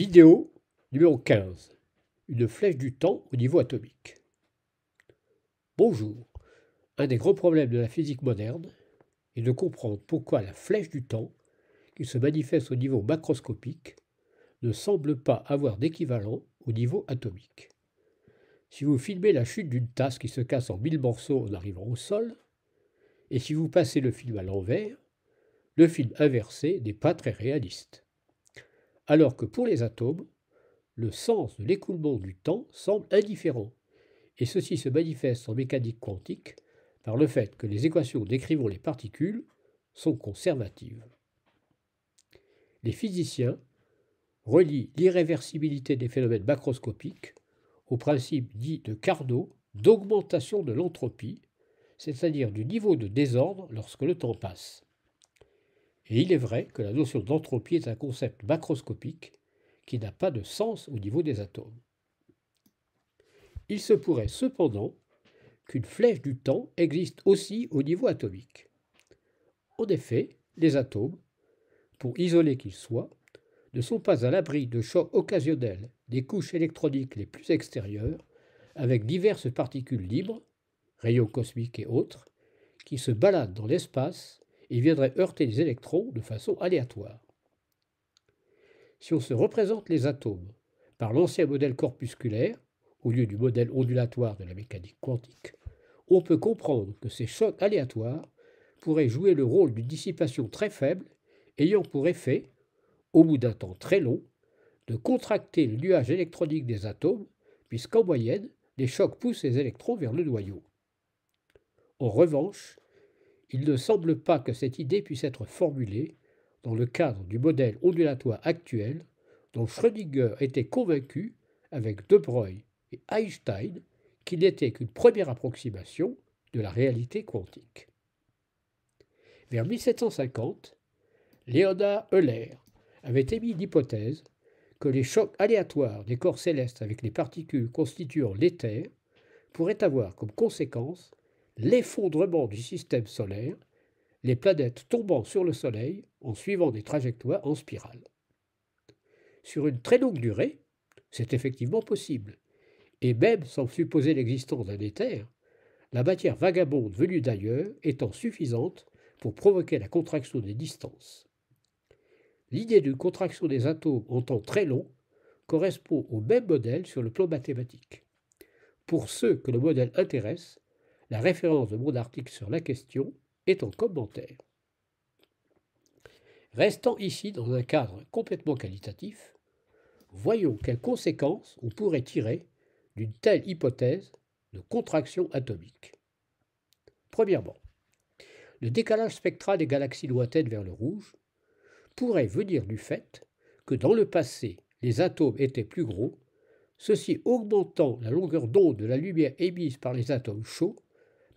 Vidéo numéro 15. Une flèche du temps au niveau atomique. Bonjour. Un des gros problèmes de la physique moderne est de comprendre pourquoi la flèche du temps, qui se manifeste au niveau macroscopique, ne semble pas avoir d'équivalent au niveau atomique. Si vous filmez la chute d'une tasse qui se casse en mille morceaux en arrivant au sol, et si vous passez le film à l'envers, le film inversé n'est pas très réaliste alors que pour les atomes, le sens de l'écoulement du temps semble indifférent, et ceci se manifeste en mécanique quantique par le fait que les équations décrivant les particules sont conservatives. Les physiciens relient l'irréversibilité des phénomènes macroscopiques au principe dit de Carnot d'augmentation de l'entropie, c'est-à-dire du niveau de désordre lorsque le temps passe. Et il est vrai que la notion d'entropie est un concept macroscopique qui n'a pas de sens au niveau des atomes. Il se pourrait cependant qu'une flèche du temps existe aussi au niveau atomique. En effet, les atomes, pour isolés qu'ils soient, ne sont pas à l'abri de chocs occasionnels des couches électroniques les plus extérieures, avec diverses particules libres, rayons cosmiques et autres, qui se baladent dans l'espace il viendraient heurter les électrons de façon aléatoire. Si on se représente les atomes par l'ancien modèle corpusculaire, au lieu du modèle ondulatoire de la mécanique quantique, on peut comprendre que ces chocs aléatoires pourraient jouer le rôle d'une dissipation très faible, ayant pour effet, au bout d'un temps très long, de contracter le nuage électronique des atomes, puisqu'en moyenne, les chocs poussent les électrons vers le noyau. En revanche, il ne semble pas que cette idée puisse être formulée dans le cadre du modèle ondulatoire actuel dont Schrödinger était convaincu avec De Broglie et Einstein qu'il n'était qu'une première approximation de la réalité quantique. Vers 1750, Leonard Euler avait émis l'hypothèse que les chocs aléatoires des corps célestes avec les particules constituant l'éther pourraient avoir comme conséquence l'effondrement du système solaire, les planètes tombant sur le Soleil en suivant des trajectoires en spirale. Sur une très longue durée, c'est effectivement possible, et même sans supposer l'existence d'un éther, la matière vagabonde venue d'ailleurs étant suffisante pour provoquer la contraction des distances. L'idée d'une contraction des atomes en temps très long correspond au même modèle sur le plan mathématique. Pour ceux que le modèle intéresse, la référence de mon article sur la question est en commentaire. Restant ici dans un cadre complètement qualitatif, voyons quelles conséquences on pourrait tirer d'une telle hypothèse de contraction atomique. Premièrement, le décalage spectral des galaxies lointaines vers le rouge pourrait venir du fait que dans le passé, les atomes étaient plus gros, ceci augmentant la longueur d'onde de la lumière émise par les atomes chauds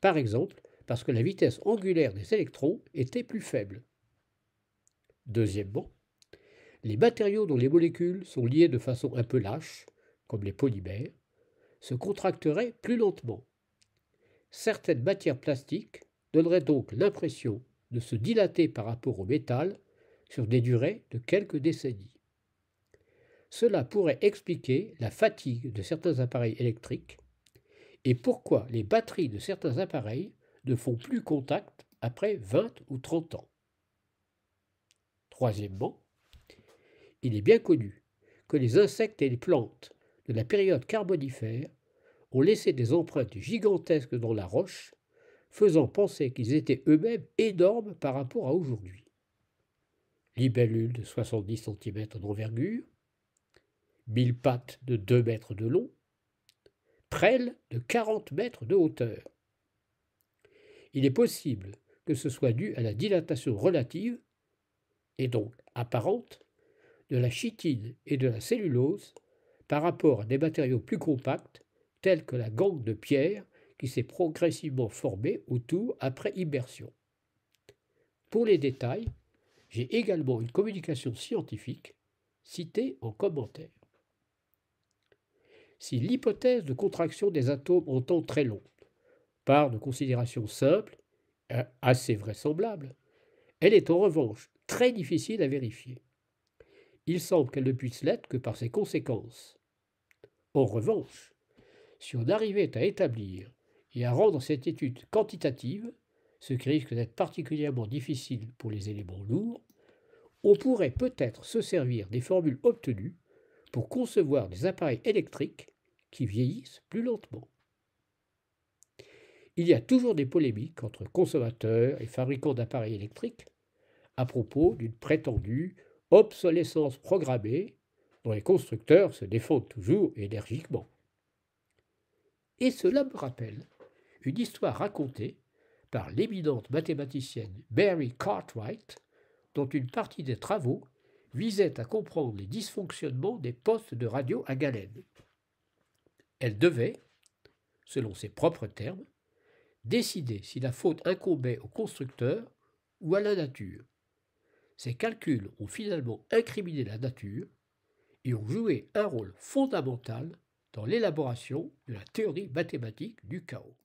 par exemple parce que la vitesse angulaire des électrons était plus faible. Deuxièmement, les matériaux dont les molécules sont liées de façon un peu lâche, comme les polymères, se contracteraient plus lentement. Certaines matières plastiques donneraient donc l'impression de se dilater par rapport au métal sur des durées de quelques décennies. Cela pourrait expliquer la fatigue de certains appareils électriques et pourquoi les batteries de certains appareils ne font plus contact après 20 ou 30 ans. Troisièmement, il est bien connu que les insectes et les plantes de la période carbonifère ont laissé des empreintes gigantesques dans la roche, faisant penser qu'ils étaient eux-mêmes énormes par rapport à aujourd'hui. Libellule de 70 cm d'envergure, mille pattes de 2 mètres de long, prêle de 40 mètres de hauteur. Il est possible que ce soit dû à la dilatation relative, et donc apparente, de la chitine et de la cellulose par rapport à des matériaux plus compacts tels que la gangue de pierre qui s'est progressivement formée autour après immersion. Pour les détails, j'ai également une communication scientifique citée en commentaire si l'hypothèse de contraction des atomes en temps très long par de considérations simples, euh, assez vraisemblables, elle est en revanche très difficile à vérifier. Il semble qu'elle ne puisse l'être que par ses conséquences. En revanche, si on arrivait à établir et à rendre cette étude quantitative, ce qui risque d'être particulièrement difficile pour les éléments lourds, on pourrait peut-être se servir des formules obtenues pour concevoir des appareils électriques qui vieillissent plus lentement. Il y a toujours des polémiques entre consommateurs et fabricants d'appareils électriques à propos d'une prétendue obsolescence programmée dont les constructeurs se défendent toujours énergiquement. Et cela me rappelle une histoire racontée par l'éminente mathématicienne Mary Cartwright, dont une partie des travaux visait à comprendre les dysfonctionnements des postes de radio à galène. Elle devait, selon ses propres termes, décider si la faute incombait au constructeur ou à la nature. Ces calculs ont finalement incriminé la nature et ont joué un rôle fondamental dans l'élaboration de la théorie mathématique du chaos.